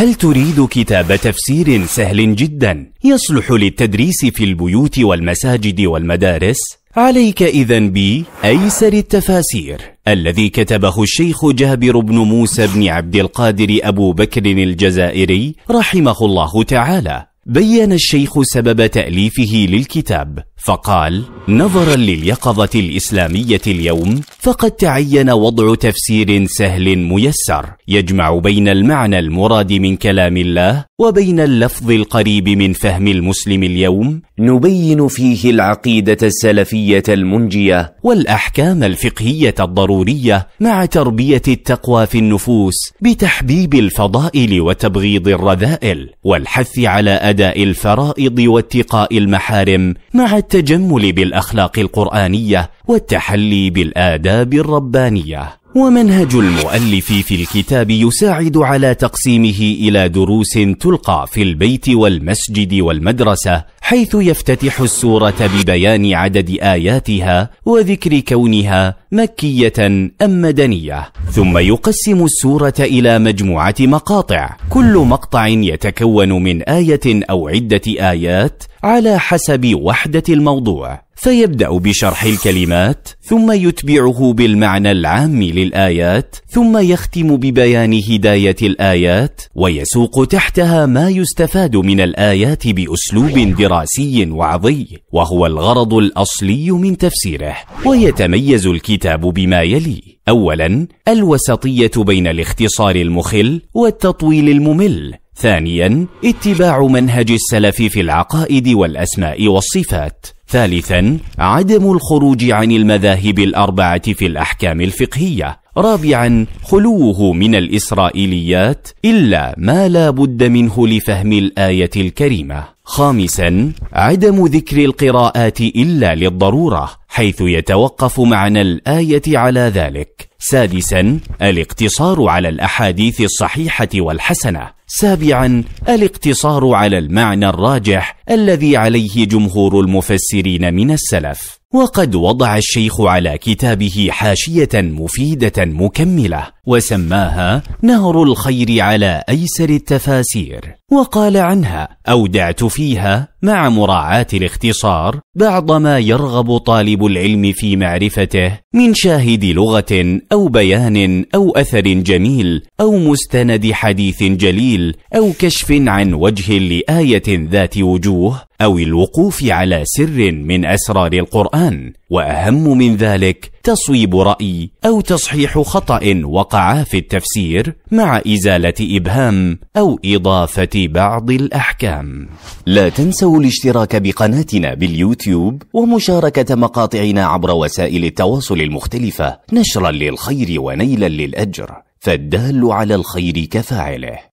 هل تريد كتاب تفسير سهل جدا يصلح للتدريس في البيوت والمساجد والمدارس؟ عليك إذا بأيسر التفاسير الذي كتبه الشيخ جابر بن موسى بن عبد القادر أبو بكر الجزائري رحمه الله تعالى بين الشيخ سبب تأليفه للكتاب فقال نظرا لليقظه الاسلاميه اليوم فقد تعين وضع تفسير سهل ميسر يجمع بين المعنى المراد من كلام الله وبين اللفظ القريب من فهم المسلم اليوم نبين فيه العقيده السلفيه المنجيه والاحكام الفقهيه الضروريه مع تربيه التقوى في النفوس بتحبيب الفضائل وتبغيض الرذائل والحث على اداء الفرائض واتقاء المحارم مع التجمل بالاخلاق القرانيه والتحلي بالاداب الربانيه ومنهج المؤلف في الكتاب يساعد على تقسيمه الى دروس تلقى في البيت والمسجد والمدرسه حيث يفتتح السوره ببيان عدد اياتها وذكر كونها مكية أم مدنية ثم يقسم السورة إلى مجموعة مقاطع كل مقطع يتكون من آية أو عدة آيات على حسب وحدة الموضوع فيبدأ بشرح الكلمات ثم يتبعه بالمعنى العام للآيات ثم يختم ببيان هداية الآيات ويسوق تحتها ما يستفاد من الآيات بأسلوب دراسي وعظي وهو الغرض الأصلي من تفسيره ويتميز الكتاب الكتاب بما يلي أولا الوسطية بين الاختصار المخل والتطويل الممل ثانيا اتباع منهج السلف في العقائد والأسماء والصفات ثالثا عدم الخروج عن المذاهب الأربعة في الأحكام الفقهية رابعا خلوه من الإسرائيليات إلا ما لا بد منه لفهم الآية الكريمة خامسا عدم ذكر القراءات إلا للضرورة حيث يتوقف معنى الآية على ذلك سادسا الاقتصار على الأحاديث الصحيحة والحسنة سابعا الاقتصار على المعنى الراجح الذي عليه جمهور المفسرين من السلف وقد وضع الشيخ على كتابه حاشية مفيدة مكملة وسماها نهر الخير على أيسر التفاسير وقال عنها أودعت فيها مع مراعاة الاختصار بعض ما يرغب طالب العلم في معرفته من شاهد لغة أو بيان أو أثر جميل أو مستند حديث جليل أو كشف عن وجه لآية ذات وجوه أو الوقوف على سر من أسرار القرآن وأهم من ذلك تصويب راي او تصحيح خطا وقع في التفسير مع ازاله ابهام او اضافه بعض الاحكام لا تنسوا الاشتراك بقناتنا باليوتيوب ومشاركه مقاطعنا عبر وسائل التواصل المختلفه نشرا للخير ونيلا للاجر فالدال على الخير كفاعله